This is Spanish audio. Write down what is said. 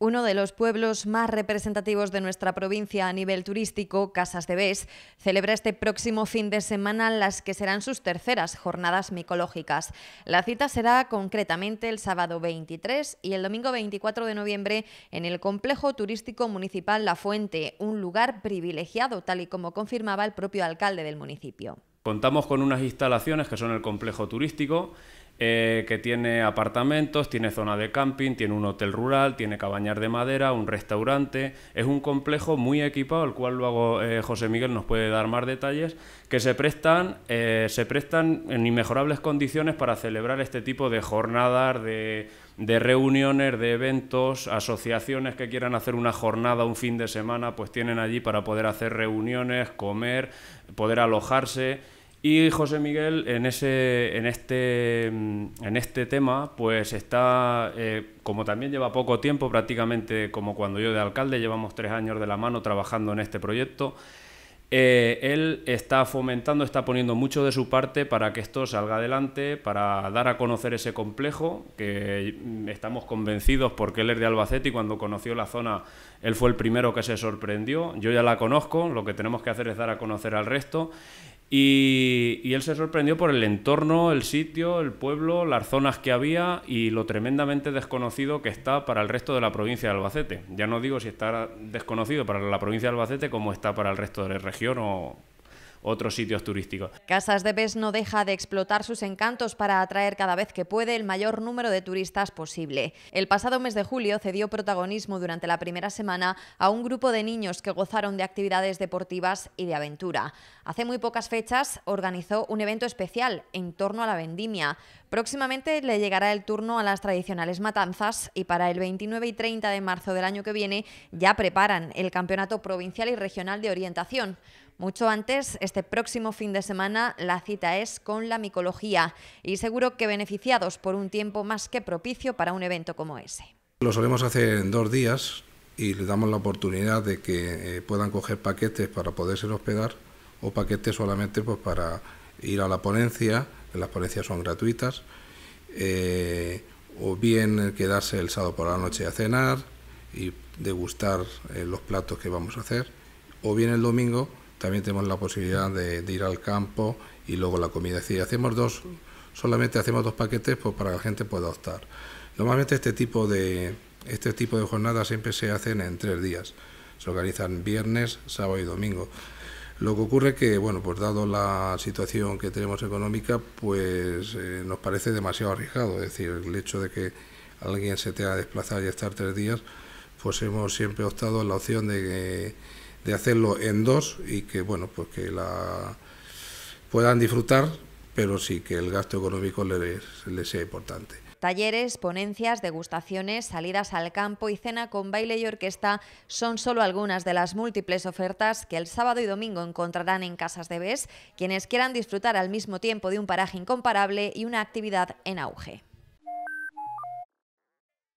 Uno de los pueblos más representativos de nuestra provincia a nivel turístico, Casas de Bes, celebra este próximo fin de semana las que serán sus terceras jornadas micológicas. La cita será concretamente el sábado 23 y el domingo 24 de noviembre en el complejo turístico municipal La Fuente, un lugar privilegiado, tal y como confirmaba el propio alcalde del municipio. Contamos con unas instalaciones que son el complejo turístico eh, que tiene apartamentos, tiene zona de camping, tiene un hotel rural, tiene cabañas de madera, un restaurante. Es un complejo muy equipado, al cual luego eh, José Miguel nos puede dar más detalles, que se prestan, eh, se prestan en inmejorables condiciones para celebrar este tipo de jornadas, de, de reuniones, de eventos, asociaciones que quieran hacer una jornada, un fin de semana, pues tienen allí para poder hacer reuniones, comer, poder alojarse y José Miguel en, ese, en, este, mm, en este tema, pues está, eh, como también lleva poco tiempo, prácticamente como cuando yo de alcalde, llevamos tres años de la mano trabajando en este proyecto, eh, él está fomentando, está poniendo mucho de su parte para que esto salga adelante, para dar a conocer ese complejo, que mm, estamos convencidos porque él es de Albacete y cuando conoció la zona, él fue el primero que se sorprendió, yo ya la conozco, lo que tenemos que hacer es dar a conocer al resto. Y, él se sorprendió por el entorno, el sitio, el pueblo, las zonas que había y lo tremendamente desconocido que está para el resto de la provincia de Albacete. Ya no digo si está desconocido para la provincia de Albacete como está para el resto de la región o otros sitios turísticos. Casas de Bes no deja de explotar sus encantos para atraer cada vez que puede el mayor número de turistas posible. El pasado mes de julio cedió protagonismo durante la primera semana a un grupo de niños que gozaron de actividades deportivas y de aventura. Hace muy pocas fechas organizó un evento especial en torno a la vendimia. Próximamente le llegará el turno a las tradicionales matanzas y para el 29 y 30 de marzo del año que viene ya preparan el Campeonato Provincial y Regional de Orientación. Mucho antes, este próximo fin de semana, la cita es con la micología y seguro que beneficiados por un tiempo más que propicio para un evento como ese. Lo solemos hacer en dos días y le damos la oportunidad de que eh, puedan coger paquetes para poderse hospedar o paquetes solamente pues, para ir a la ponencia, las ponencias son gratuitas, eh, o bien quedarse el sábado por la noche a cenar y degustar eh, los platos que vamos a hacer, o bien el domingo también tenemos la posibilidad de, ir al campo y luego la comida. Es decir, hacemos dos, solamente hacemos dos paquetes pues, para que la gente pueda optar. Normalmente este tipo de, este de jornadas siempre se hacen en tres días. Se organizan viernes, sábado y domingo. Lo que ocurre que, bueno, pues dado la situación que tenemos económica, pues eh, nos parece demasiado arriesgado. Es decir, el hecho de que alguien se tenga que desplazar y estar tres días, pues hemos siempre optado en la opción de que de hacerlo en dos y que bueno pues la puedan disfrutar pero sí que el gasto económico les, les sea importante. Talleres, ponencias, degustaciones, salidas al campo y cena con baile y orquesta son solo algunas de las múltiples ofertas que el sábado y domingo encontrarán en Casas de Bes, quienes quieran disfrutar al mismo tiempo de un paraje incomparable y una actividad en auge.